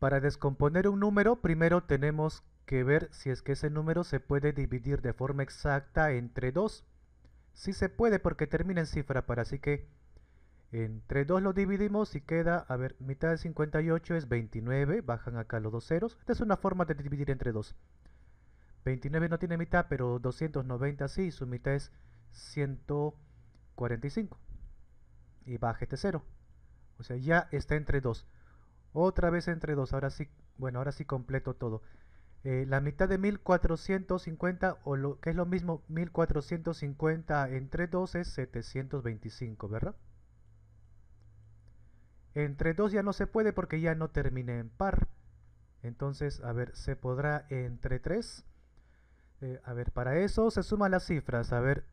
Para descomponer un número, primero tenemos que ver si es que ese número se puede dividir de forma exacta entre 2. si se puede porque termina en cifra para, así que entre 2 lo dividimos y queda, a ver, mitad de 58 es 29, bajan acá los dos ceros. Esta es una forma de dividir entre 2. 29 no tiene mitad, pero 290 sí, su mitad es 145. Y baja este cero. O sea, ya está entre 2. Otra vez entre 2, ahora sí, bueno, ahora sí completo todo. Eh, la mitad de 1450, o lo que es lo mismo, 1450 entre 2 es 725, ¿verdad? Entre 2 ya no se puede porque ya no termine en par. Entonces, a ver, se podrá entre 3. Eh, a ver, para eso se suman las cifras. A ver,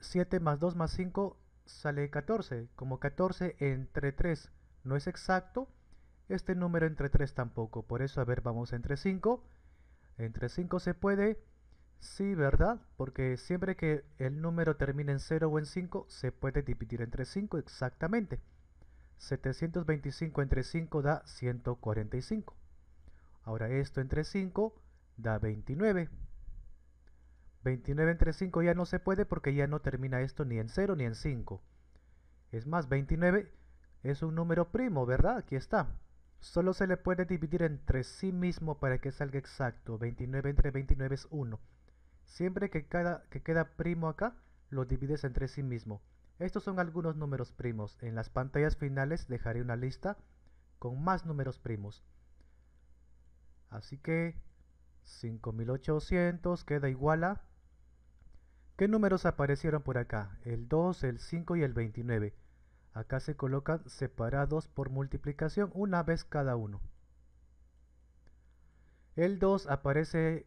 7 eh, más 2 más 5 sale 14. Como 14 entre 3 no es exacto, este número entre 3 tampoco, por eso a ver, vamos entre 5, entre 5 se puede, sí, ¿verdad? Porque siempre que el número termine en 0 o en 5, se puede dividir entre 5 exactamente. 725 entre 5 da 145. Ahora esto entre 5 da 29. 29 entre 5 ya no se puede porque ya no termina esto ni en 0 ni en 5. Es más, 29 es un número primo, ¿verdad? Aquí está. Solo se le puede dividir entre sí mismo para que salga exacto. 29 entre 29 es 1. Siempre que, que queda primo acá, lo divides entre sí mismo. Estos son algunos números primos. En las pantallas finales dejaré una lista con más números primos. Así que 5800 queda igual a... ¿Qué números aparecieron por acá? El 2, el 5 y el 29. Acá se colocan separados por multiplicación una vez cada uno. El 2 aparece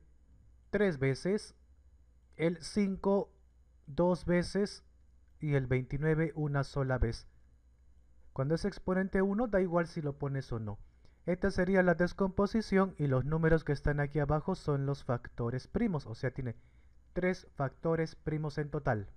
tres veces, el 5 dos veces y el 29 una sola vez. Cuando es exponente 1 da igual si lo pones o no. Esta sería la descomposición y los números que están aquí abajo son los factores primos, o sea tiene tres factores primos en total.